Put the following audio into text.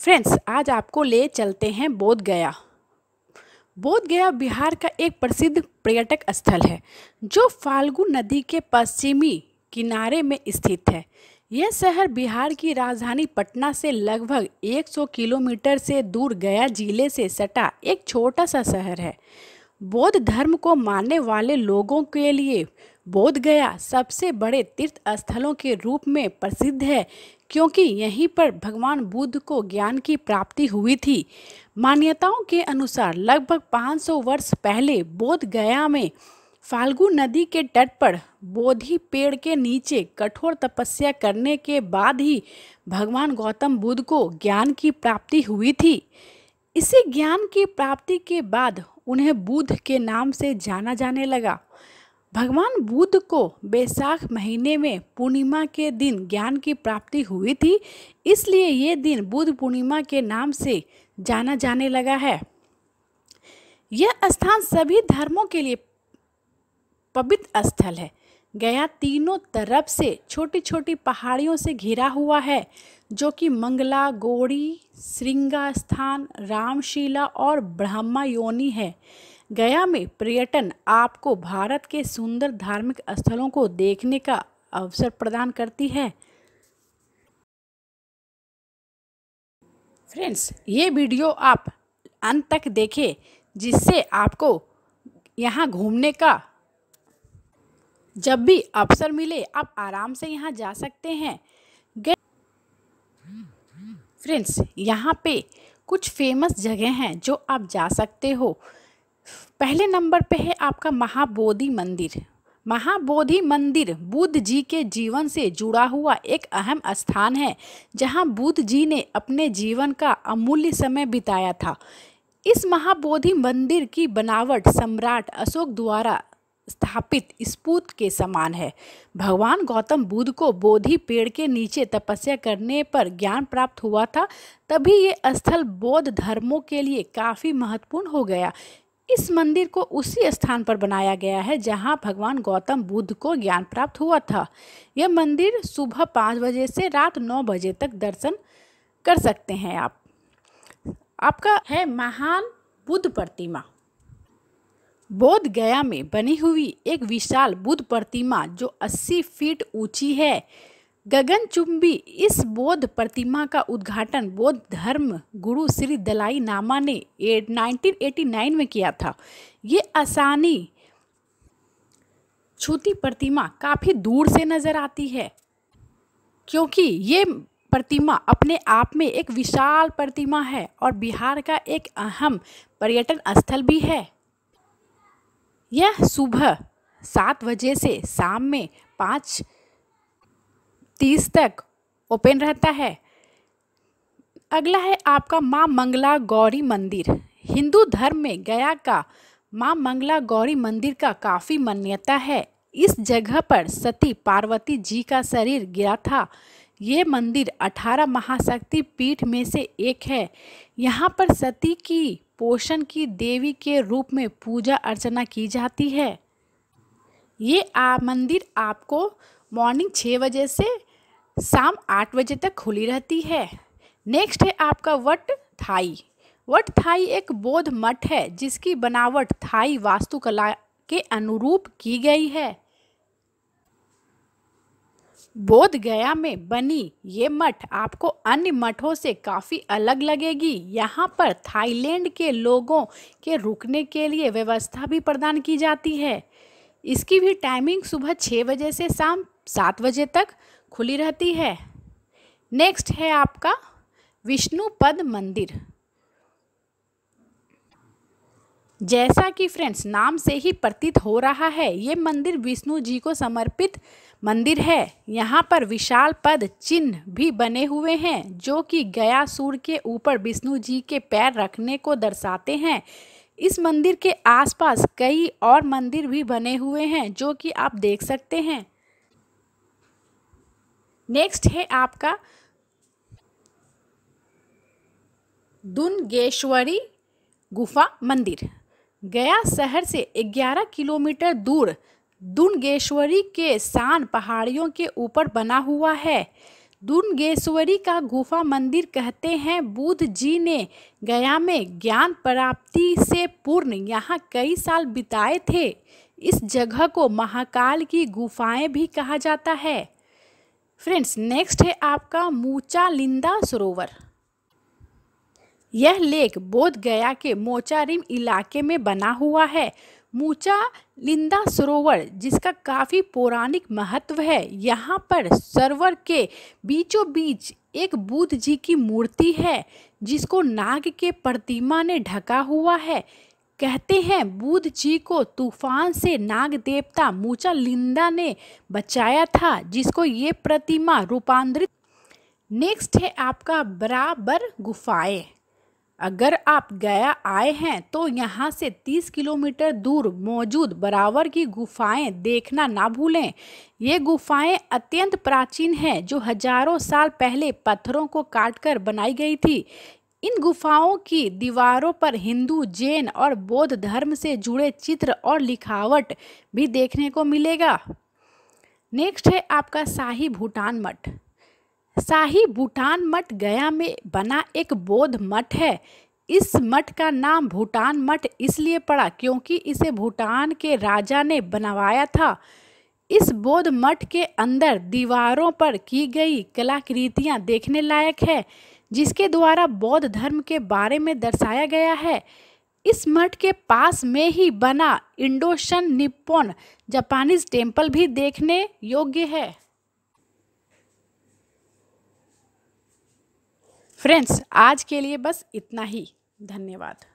friends आज आपको ले चलते हैं बोध गया बोध गया बिहार का एक प्रसिद्ध पर्यटक स्थल है जो फाल्गु नदी के पश्चिमी किनारे में स्थित है यह शहर बिहार की राजधानी पटना से लगभग 100 किलोमीटर से दूर गया जिले से सटा एक छोटा सा शहर है बौद्ध धर्म को मानने वाले लोगों के लिए बोध गया सबसे बड़े तीर्थ स्थलों के रूप में प्रसिद्ध है क्योंकि यहीं पर भगवान बुद्ध को ज्ञान की प्राप्ति हुई थी मान्यताओं के अनुसार लगभग 500 वर्ष पहले बोध गया में फाल्गु नदी के तट पर बोधि पेड़ के नीचे कठोर तपस्या करने के बाद ही भगवान गौतम बुद्ध को ज्ञान की प्राप्ति हुई थी इसी ज्ञान की प्राप्ति के बाद उन्हें बुद्ध के नाम से जाना जाने लगा भगवान बुद्ध को बैसाख महीने में पूर्णिमा के दिन ज्ञान की प्राप्ति हुई थी इसलिए ये दिन बुद्ध पूर्णिमा के नाम से जाना जाने लगा है यह स्थान सभी धर्मों के लिए पवित्र स्थल है गया तीनों तरफ से छोटी छोटी पहाड़ियों से घिरा हुआ है जो कि मंगला गौड़ी श्रृंगा स्थान रामशिला और ब्रह्मा योनि है गया में पर्यटन आपको भारत के सुंदर धार्मिक स्थलों को देखने का अवसर प्रदान करती है फ्रेंड्स ये वीडियो आप अंत तक देखें जिससे आपको यहाँ घूमने का जब भी अवसर मिले आप आराम से यहाँ जा सकते हैं फ्रेंड्स यहाँ पे कुछ फेमस जगह हैं जो आप जा सकते हो पहले नंबर पे है आपका महाबोधि मंदिर महाबोधि मंदिर बुद्ध जी के जीवन से जुड़ा हुआ एक अहम स्थान है जहां बुद्ध जी ने अपने जीवन का अमूल्य समय बिताया था इस महाबोधि मंदिर की बनावट सम्राट अशोक द्वारा स्थापित स्पूत के समान है भगवान गौतम बुद्ध को बोधि पेड़ के नीचे तपस्या करने पर ज्ञान प्राप्त हुआ था तभी ये स्थल बौद्ध धर्मों के लिए काफ़ी महत्वपूर्ण हो गया इस मंदिर को उसी स्थान पर बनाया गया है जहां भगवान गौतम बुद्ध को ज्ञान प्राप्त हुआ था यह मंदिर सुबह पाँच बजे से रात नौ बजे तक दर्शन कर सकते हैं आप आपका है महान बुद्ध प्रतिमा बोध गया में बनी हुई एक विशाल बुद्ध प्रतिमा जो 80 फीट ऊंची है गगनचुंबी इस बौद्ध प्रतिमा का उद्घाटन बौद्ध धर्म गुरु श्री दलाई नामा ने 1989 में किया था ये आसानी छूती प्रतिमा काफ़ी दूर से नज़र आती है क्योंकि ये प्रतिमा अपने आप में एक विशाल प्रतिमा है और बिहार का एक अहम पर्यटन स्थल भी है यह सुबह सात बजे से शाम में पाँच तीस तक ओपन रहता है अगला है आपका माँ मंगला गौरी मंदिर हिंदू धर्म में गया का माँ मंगला गौरी मंदिर का काफ़ी मान्यता है इस जगह पर सती पार्वती जी का शरीर गिरा था ये मंदिर 18 महाशक्ति पीठ में से एक है यहाँ पर सती की पोषण की देवी के रूप में पूजा अर्चना की जाती है ये आ मंदिर आपको मॉर्निंग छः बजे से शाम आठ बजे तक खुली रहती है नेक्स्ट है आपका वट थाई वट थाई एक बौद्ध मठ है जिसकी बनावट थाई वास्तुकला के अनुरूप की गई है बोध गया में बनी ये मठ आपको अन्य मठों से काफ़ी अलग लगेगी यहाँ पर थाईलैंड के लोगों के रुकने के लिए व्यवस्था भी प्रदान की जाती है इसकी भी टाइमिंग सुबह छः बजे से शाम सात बजे तक खुली रहती है नेक्स्ट है आपका विष्णुपद मंदिर जैसा कि फ्रेंड्स नाम से ही प्रतीत हो रहा है ये मंदिर विष्णु जी को समर्पित मंदिर है यहाँ पर विशाल पद चिन्ह भी बने हुए हैं जो कि गया सूर के ऊपर विष्णु जी के पैर रखने को दर्शाते हैं इस मंदिर के आसपास कई और मंदिर भी बने हुए हैं जो कि आप देख सकते हैं नेक्स्ट है आपका दुनगेश्वरी गुफा मंदिर गया शहर से 11 किलोमीटर दूर दुनगेश्वरी के शान पहाड़ियों के ऊपर बना हुआ है दुनगेश्वरी का गुफा मंदिर कहते हैं बुद्ध जी ने गया में ज्ञान प्राप्ति से पूर्ण यहाँ कई साल बिताए थे इस जगह को महाकाल की गुफाएं भी कहा जाता है फ्रेंड्स नेक्स्ट है आपका मूचा लिंदा सरोवर यह लेक बोध गया के मोचारिम इलाके में बना हुआ है मूचा लिंदा सरोवर जिसका काफ़ी पौराणिक महत्व है यहाँ पर सरोवर के बीचों बीच एक बुद्ध जी की मूर्ति है जिसको नाग के प्रतिमा ने ढका हुआ है कहते हैं बुद्ध जी को तूफान से नाग देवता मूचा लिंदा ने बचाया था जिसको ये प्रतिमा रूपांतरित नेक्स्ट है आपका बराबर गुफाएं अगर आप गया आए हैं तो यहाँ से 30 किलोमीटर दूर मौजूद बराबर की गुफाएं देखना ना भूलें ये गुफाएं अत्यंत प्राचीन हैं जो हजारों साल पहले पत्थरों को काटकर बनाई गई थी इन गुफाओं की दीवारों पर हिंदू जैन और बौद्ध धर्म से जुड़े चित्र और लिखावट भी देखने को मिलेगा नेक्स्ट है आपका शाही भूटान मठ शाही भूटान मठ गया में बना एक बौद्ध मठ है इस मठ का नाम भूटान मठ इसलिए पड़ा क्योंकि इसे भूटान के राजा ने बनवाया था इस बौद्ध मठ के अंदर दीवारों पर की गई कलाकृतियाँ देखने लायक है जिसके द्वारा बौद्ध धर्म के बारे में दर्शाया गया है इस मठ के पास में ही बना इंडोशन निप्पोन जापानीज टेम्पल भी देखने योग्य है फ्रेंड्स आज के लिए बस इतना ही धन्यवाद